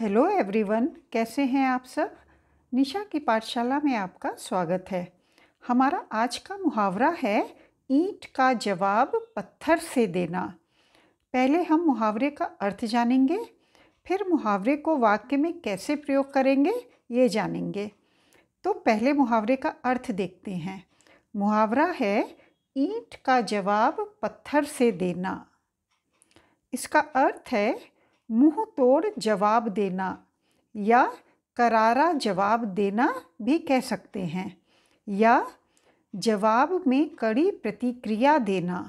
hello everyone कैसे हैं आप सब निशा की पाठशाला में आपका स्वागत है हमारा आज का मुहावरा है ईंट का जवाब पत्थर से देना पहले हम मुहावरे का अर्थ जानेंगे फिर मुहावरे को वाक्य में कैसे प्रयोग करेंगे ये जानेंगे तो पहले मुहावरे का अर्थ देखते हैं मुहावरा है ईंट का जवाब पत्थर से देना इसका अर्थ है मुंह तोड़ जवाब देना या करारा जवाब देना भी कह सकते हैं या जवाब में कड़ी प्रतिक्रिया देना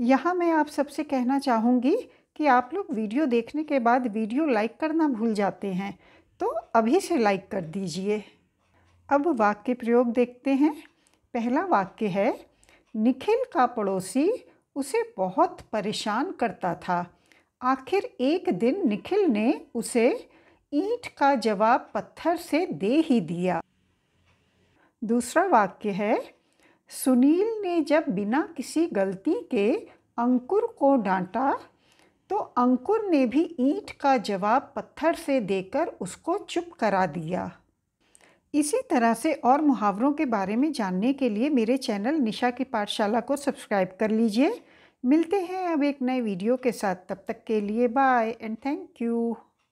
यहाँ मैं आप सबसे कहना चाहूँगी कि आप लोग वीडियो देखने के बाद वीडियो लाइक करना भूल जाते हैं तो अभी से लाइक कर दीजिए अब वाक्य प्रयोग देखते हैं पहला वाक्य है निखिल का पड़ोसी उसे बहुत परेशान करता था आखिर एक दिन निखिल ने उसे ईंट का जवाब पत्थर से दे ही दिया दूसरा वाक्य है सुनील ने जब बिना किसी गलती के अंकुर को डांटा तो अंकुर ने भी ईंट का जवाब पत्थर से देकर उसको चुप करा दिया इसी तरह से और मुहावरों के बारे में जानने के लिए मेरे चैनल निशा की पाठशाला को सब्सक्राइब कर लीजिए मिलते हैं अब एक नए वीडियो के साथ तब तक के लिए बाय एंड थैंक यू